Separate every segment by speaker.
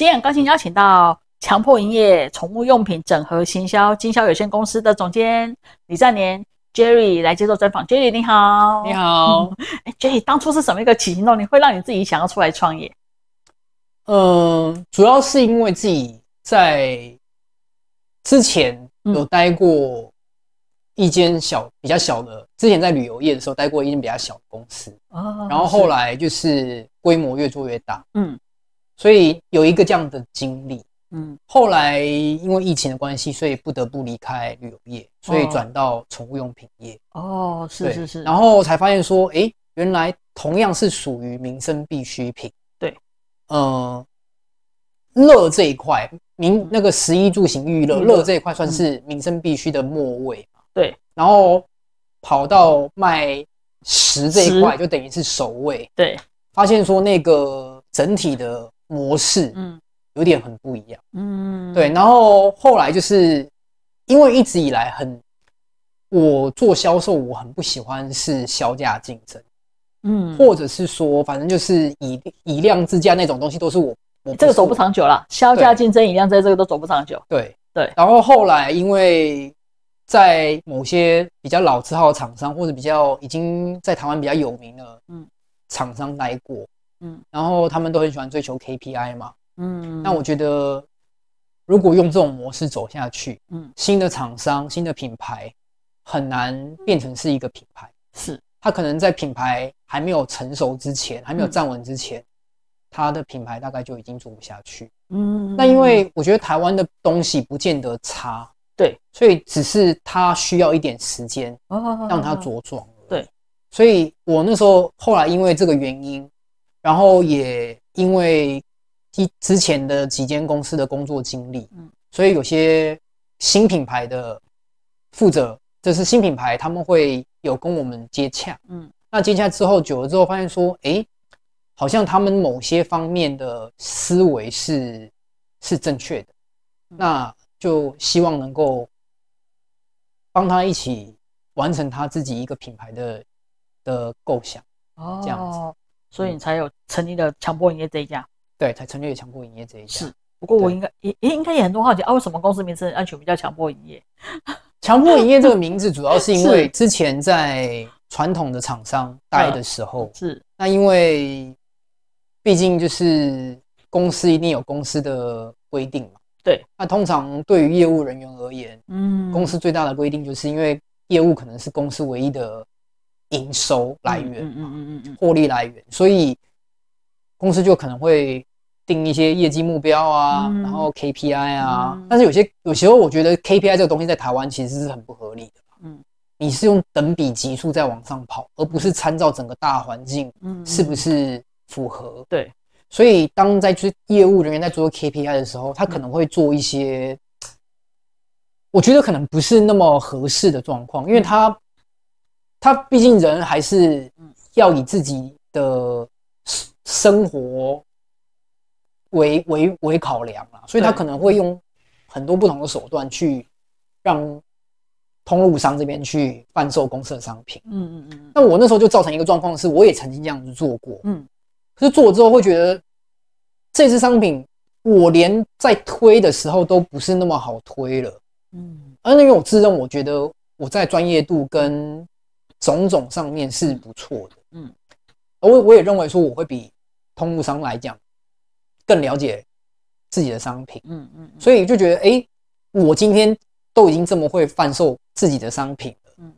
Speaker 1: 今天很高兴邀请到强迫营业宠物用品整合行销经销有限公司的总监李占年 Jerry 来接受专访。Jerry 你好，你好。哎，Jerry，当初是什么一个起心动念，会让你自己想要出来创业？嗯，主要是因为自己在之前有待
Speaker 2: 过一间小比较小的，之前在旅游业的时候待过一间比较小公司，
Speaker 3: 然后后来
Speaker 2: 就是规模越做越大。嗯。所以有一个这样的经历，嗯，后来因为疫情的关系，所以不得不离开旅游业，所以转到宠物用品业。哦，是是是。然后才发现说，哎，原来同样是属于民生必需品。对，呃，乐这一块，民那个食衣住行娱乐，乐这一块算是民生必须的末位啊。对。然后跑到卖食这一块，就等于是首位。对。发现说那个整体的。模式，嗯，有点很不一样，
Speaker 3: 嗯，
Speaker 2: 对。然后后来就是，因为一直以来很，我做销售，我很不喜欢是销价竞争，嗯，或者是说，反正就是以以量制价那种东西，都是我我这个走不长久了。销价竞争、以量制这个都走不长久，对对。然后后来因为在某些比较老字号的厂商，或者比较已经在台湾比较有名的厂商待过。嗯，然后他们都很喜欢追求 KPI 嘛。
Speaker 3: 嗯，那我觉
Speaker 2: 得，如果用这种模式走下去，嗯，新的厂商、新的品牌很难变成是一个品牌。是，他可能在品牌还没有成熟之前，还没有站稳之前，他的品牌大概就已经做不下去。
Speaker 3: 嗯，那因为
Speaker 2: 我觉得台湾的东西不见得差。对，所以只是他需要一点时间，
Speaker 1: 让他茁壮。对，
Speaker 2: 所以我那时候后来因为这个原因。然后也因为一之前的几间公司的工作经历，嗯，所以有些新品牌的负责，就是新品牌，他们会有跟我们接洽，嗯，那接洽之后久了之后，发现说，哎，好像他们某些方面的思维是是正确的，那就希望能够帮他一起完成他自己一个品牌的的构想，
Speaker 3: 这样子。
Speaker 1: 所以你才有成立的强迫营业这一家，对，才成立了强迫营业这一家。是，不过我应该也也应该也很多好奇啊，为什么公司名称安全名叫强迫营业？
Speaker 2: 强迫营业这个名字主要是因 为之前在传统的厂商待的时候，是。那因为毕竟就是公司一定有公司的规定嘛，对。那通常对于业务人员而言，
Speaker 3: 嗯，公司
Speaker 2: 最大的规定就是因为业务可能是公司唯一的。营收来源，嗯嗯嗯嗯，获利来源，所以公司就可能会定一些业绩目标啊，然后 KPI 啊。但是有些有时候，我觉得 KPI 这个东西在台湾其实是很不合理的。嗯，你是用等比级数在往上跑，而不是参照整个大环境是不是符合？对。所以当在就是业务人员在做 KPI 的时候，他可能会做一些，我觉得可能不是那么合适的状况，因为他。他毕竟人还是要以自己的生活为为为考量啊，所以他可能会用很多不同的手段去让通路商这边去贩售公司的商品。嗯嗯嗯。那我那时候就造成一个状况是，我也曾经这样子做过。嗯。可是做了之后会觉得，这支商品我连在推的时候都不是那么好推了。嗯。而因为我自认我觉得我在专业度跟种种上面是不错的，嗯，我我也认为说我会比通路商来讲更了解自己的商品，嗯嗯，所以就觉得哎，我今天都已经这么会贩售自己的商品了，嗯，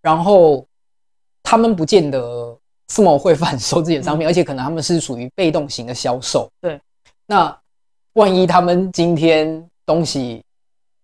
Speaker 2: 然后他们不见得这么会贩售自己的商品，而且可能他们是属于被动型的销售，对，那万一他们今天东西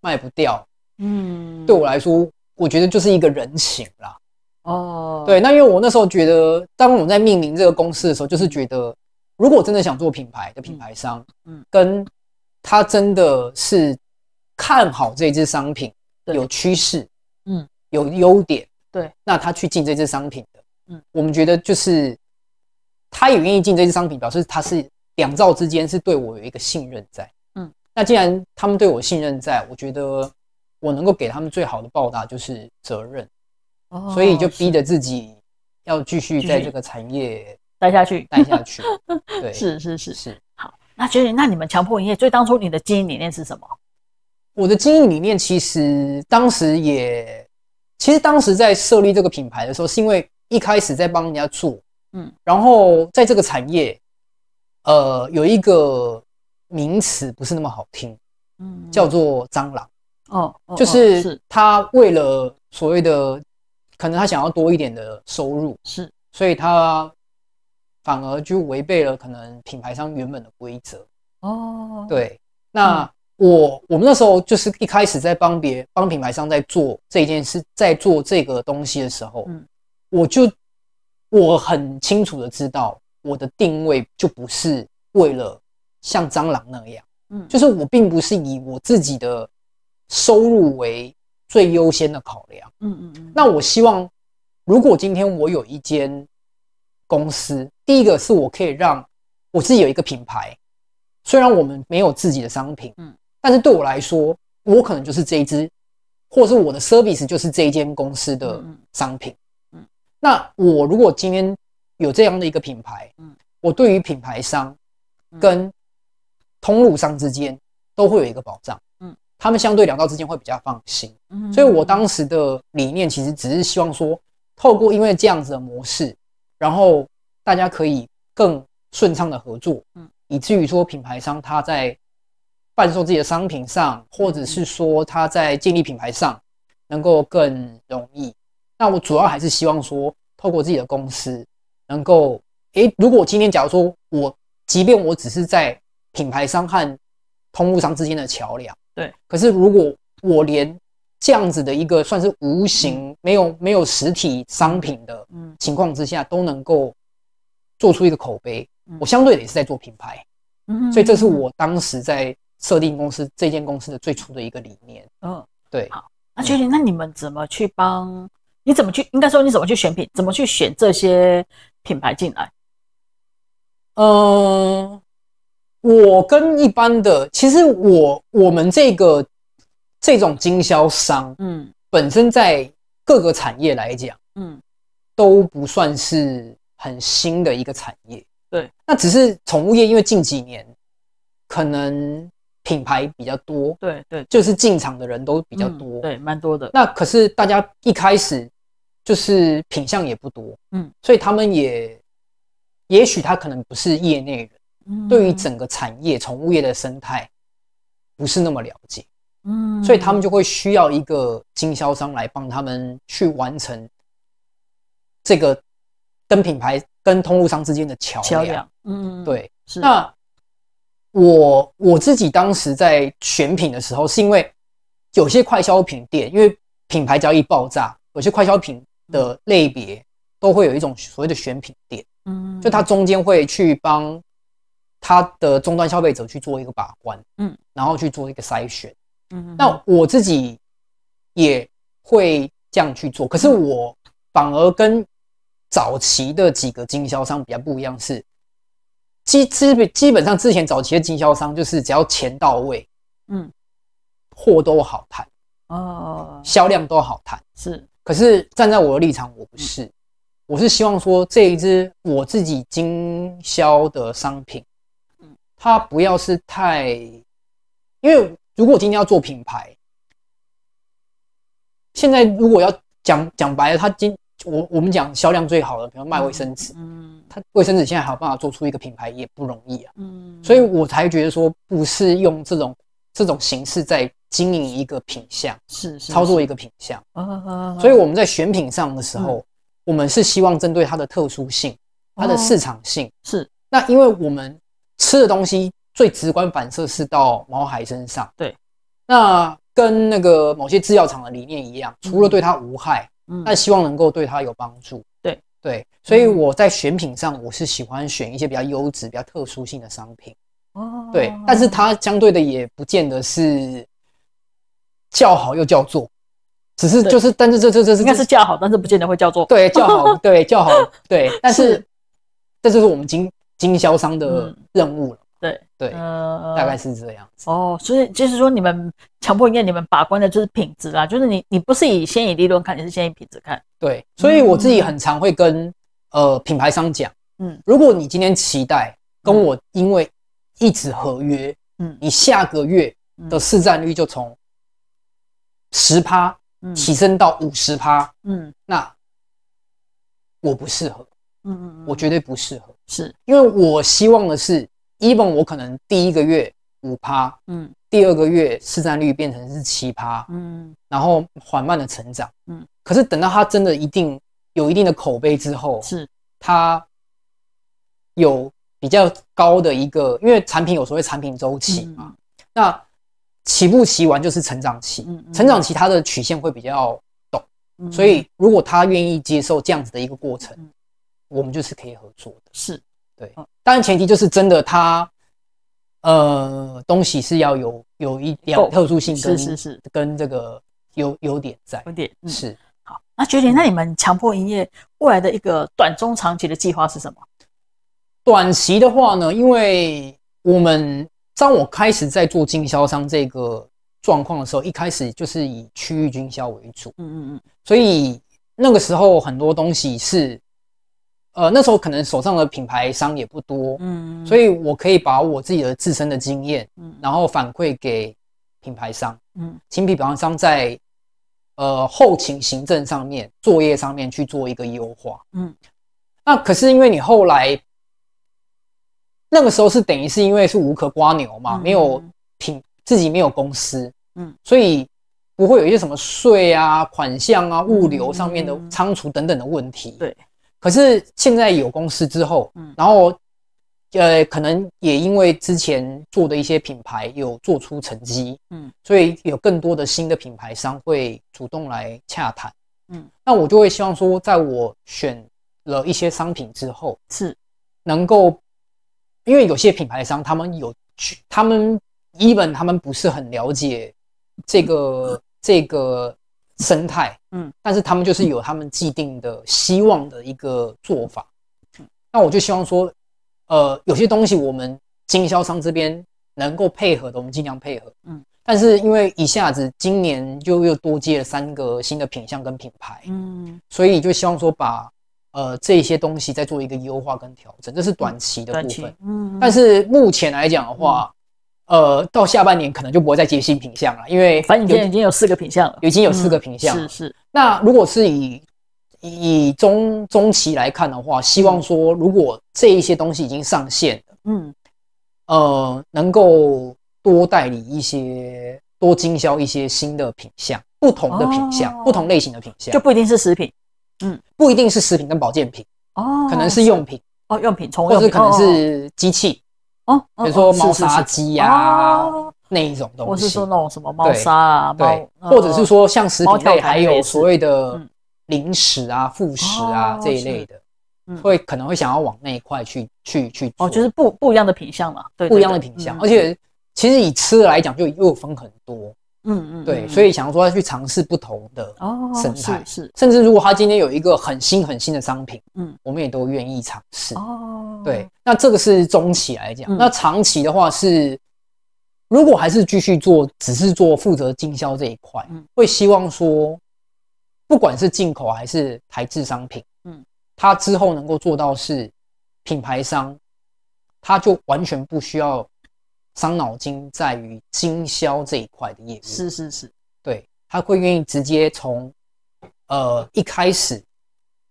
Speaker 2: 卖不掉，
Speaker 3: 嗯，
Speaker 2: 对我来说，我觉得就是一个人情啦。
Speaker 3: 哦，对，
Speaker 2: 那因为我那时候觉得，当我们在命名这个公司的时候，就是觉得，如果真的想做品牌的品牌商，嗯，跟他真的是看好这支商品，有趋势，嗯，有优点，对，那他去进这支商品的，嗯，我们觉得就是他也愿意进这支商品，表示他是两造之间是对我有一个信任在，嗯，那既然他们对我信任，在，我觉得我能够给他们最好的报答就是责任。
Speaker 1: 所以就逼着
Speaker 2: 自己要继续在这个
Speaker 1: 产业待下去，待下去。对，是是是是。好，那所姐，那你们强迫营业，所以当初你的经营理念是什么？
Speaker 2: 我的经营理念其实当时也，其实当时在设立这个品牌的时候，是因为一开始在帮人家做，嗯，然后在这个产业，呃，有一个名词不是那么好听，嗯，叫做蟑螂，
Speaker 3: 哦，就是
Speaker 2: 他为了所谓的。可能他想要多一点的收入，是，所以他反而就违背了可能品牌商原本的规则
Speaker 3: 哦。对，那
Speaker 2: 我我们那时候就是一开始在帮别帮品牌商在做这件事，在做这个东西的时候，我就我很清楚的知道我的定位就不是为了像蟑螂那样，嗯，就是我并不是以我自己的收入为。最优先的考量。嗯嗯，嗯。那我希望，如果今天我有一间公司，第一个是我可以让我自己有一个品牌，虽然我们没有自己的商品，嗯，但是对我来说，我可能就是这一支，或是我的 service 就是这一间公司的商品。那我如果今天有这样的一个品牌，嗯，我对于品牌商跟通路商之间都会有一个保障。他们相对两道之间会比较放心，嗯，所以我当时的理念其实只是希望说，透过因为这样子的模式，然后大家可以更顺畅的合作，嗯，以至于说品牌商他在贩售自己的商品上，或者是说他在建立品牌上能够更容易。那我主要还是希望说，透过自己的公司能够，诶，如果今天假如说我，即便我只是在品牌商和通路商之间的桥梁。对，可是如果我连这样子的一个算是无形、没有没有实体商品的情况之下，都能够做出一个口碑，我相对也是在做品牌，
Speaker 3: 嗯，所以这是我
Speaker 2: 当
Speaker 1: 时在设定公司这间公司的最初的一个理念。嗯，对。好，那确定那你们怎么去帮？你怎么去？应该说你怎么去选品？怎么去选这些品牌进来？
Speaker 2: 嗯。我跟一般的，其实我我们这个这种经销商，嗯，本身在各个产业来讲，嗯，都不算是很新的一个产业。
Speaker 3: 对，那只是
Speaker 2: 宠物业，因为近几年可能品牌比较多，对对，就是进场的人都比较多，对，蛮多的。那可是大家一开始就是品相也不多，嗯，所以他们也也许他可能不是业内人对于整个产业、宠物业的生态不是那么了解，
Speaker 3: 嗯，所以他们就
Speaker 2: 会需要一个经销商来帮他们去完成这个跟品牌、跟通路商之间的桥梁。嗯，对。是那我我自己当时在选品的时候，是因为有些快消品店，因为品牌交易爆炸，有些快消品的类别都会有一种所谓的选品店，嗯，就它中间会去帮。他的终端消费者去做一个把关，嗯，然后去做一个筛选，嗯，那我自己也会这样去做。可是我反而跟早期的几个经销商比较不一样，是基基基本上之前早期的经销商就是只要钱到位，嗯，货都好谈，
Speaker 3: 哦，
Speaker 2: 销量都好谈，是。可是站在我的立场，我不是，我是希望说这一支我自己经销的商品。它不要是太，因为如果今天要做品牌，现在如果要讲讲白了，它今我我们讲销量最好的，比如卖卫生纸，嗯，它卫生纸现在还有办法做出一个品牌也不容易啊，嗯，所以我才觉得说不是用这种这种形式在经营一个品相，是是操作一个品相
Speaker 3: 啊，所以我
Speaker 2: 们在选品上的时候，我们是希望针对它的特殊性，
Speaker 3: 它的市场
Speaker 2: 性是，那因为我们。吃的东西最直观反射是到毛海身上，对。那跟那个某些制药厂的理念一样，除了对它无害，那希望能够对它有帮助。对对，所以我在选品上，我是喜欢选一些比较优质、比较特殊性的商品。哦，对，但是它相对的也不见得是叫好又叫做，只是就是，但是这这这是应该是叫好，但是不见得会叫做对叫好对叫好对，但是这就是我们今。经销
Speaker 1: 商的任务了，
Speaker 3: 对对，呃，大
Speaker 1: 概是这样子哦。所以就是说，你们强迫营业，你们把关的就是品质啦。就是你，你不是以先以利润看，你是先以品质看。对，所以我自己很
Speaker 2: 常会跟呃品牌商讲，嗯，如果你今天期待跟我因为一纸合约，嗯，你下个月的市占率就从十趴提升到五十趴，
Speaker 3: 嗯，那
Speaker 2: 我不适合，嗯嗯，我绝对不适合。是因为我希望的是 e v e n 我可能第一个月五趴，嗯，第二个月市占率变成是七趴，嗯，然后缓慢的成长，嗯，可是等到它真的一定有一定的口碑之后，是，它有比较高的一个，因为产品有所谓产品周期嘛，那起步期完就是成长期，成长期它的曲线会比较陡，所以如果他愿意接受这样子的一个过程。我们就是可以合作的，是对，当然前提就是真的，它，呃，东西是要有有一点特殊性，是是是，跟这个有优点在，
Speaker 1: 优点是。好，那决定，那你们强迫营业未来的一个短中长期的计划是什么？
Speaker 2: 短期的话呢，因为我们当我开始在做经销商这个状况的时候，一开始就是以区域经销为主，嗯嗯嗯，所以那个时候很多东西是。呃，那时候可能手上的品牌商也不多，嗯，所以我可以把我自己的自身的经验，嗯，然后反馈给品牌商，嗯，请品牌商在呃后勤行政上面、作业上面去做一个优化，嗯，那可是因为你后来那个时候是等于是因为是无可刮牛嘛，没有品自己没有公司，嗯，所以不会有一些什么税啊、款项啊、物流上面的仓储等等的问题，对。可是现在有公司之后，嗯，然后，呃，可能也因为之前做的一些品牌有做出成绩，嗯，所以有更多的新的品牌商会主动来洽谈，嗯，那我就会希望说，在我选了一些商品之后，是能够，因为有些品牌商他们有去，他们 even 他们不是很了解这个这个生态。嗯，但是他们就是有他们既定的希望的一个做法，那我就希望说，呃，有些东西我们经销商这边能够配合的，我们尽量配合，嗯。但是因为一下子今年就又多接了三个新的品项跟品牌，嗯，所以就希望说把呃这些东西再做一个优化跟调整，这是短期的部分，嗯。但是目前来讲的话。呃，到下半年可能就不会再接新品项了，因为反正现在已经有四个品项了，已经有四个品项。是是。那如果是以以中中期来看的话，希望说如果这一些东西已经上线了，嗯，呃，能够多代理一些、多经销一些新的品项、不同的品项、不同类型的品项，就不一定是食品，嗯，不一定是食品跟保健品
Speaker 1: 哦，可能是用品哦，用品，或者是可能是机器。哦，比如说猫砂机呀，那一种东西，我是说那种什么猫砂，啊，对，或者是说
Speaker 2: 像食品类，还有所谓的零食啊、副食啊这一类的，会可能会想要往那一块去去去。哦，就是不不一样的品相嘛，不一样的品相，而且其实以吃的来讲，就又分很多。
Speaker 3: 嗯嗯，对，所
Speaker 2: 以想要说他去尝试不同的哦生态是，甚至如果他今天有一个很新很新的商品，嗯，我们也都愿意尝试
Speaker 3: 哦。
Speaker 2: 对，那这个是中期来讲，那长期的话是，如果还是继续做，只是做负责经销这一块，嗯，会希望说，不管是进口还是台制商品，嗯，他之后能够做到是品牌商，他就完全不需要。伤脑筋在于经销这一块的业务。是是是，对，他会愿意直接从呃一开始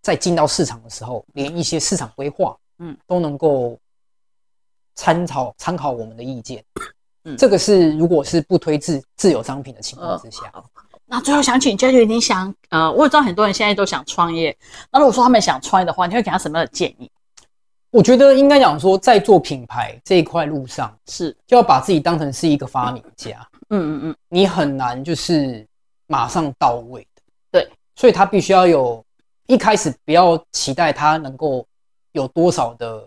Speaker 2: 在进到市场的时候，连一些市场规划，嗯，都能够参考参考我们的意见。嗯，这个是如果是不推自自有商品的情况之下。
Speaker 1: 那最后想请嘉玲，你想呃，我知道很多人现在都想创业，那如果说他们想创业的话，你会给他什么样的建议？
Speaker 2: 我觉得应该讲说，在做品牌这一块路上，是就要把自己当成是一个发明家。嗯嗯嗯，你很难就是马上到位的。对，所以他必须要有一开始不要期待他能够有多少的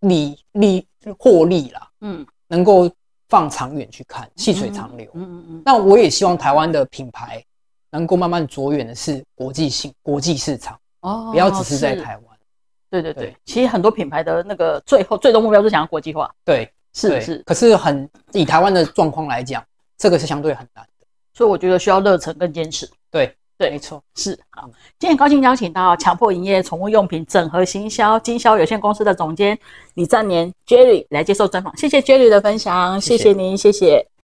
Speaker 2: 利利就获利啦。嗯，能够放长远去看，细水长流。嗯嗯嗯。那我也希望台湾的品牌能够慢慢着眼的是国际性、国际市场，
Speaker 1: 哦，不要只是在台湾。对对对，其实很多品牌的那个最后最终目标是想要国际化，
Speaker 2: 对，是是。可是很
Speaker 1: 以台湾的状况来讲，这个是相对很难的，所以我觉得需要热忱跟坚持。对对，没错，是好。今天高兴邀请到强迫营业宠物用品整合行销经销有限公司的总监李占年 Jerry 来接受专访，谢谢 Jerry 的分享，谢谢您，谢谢。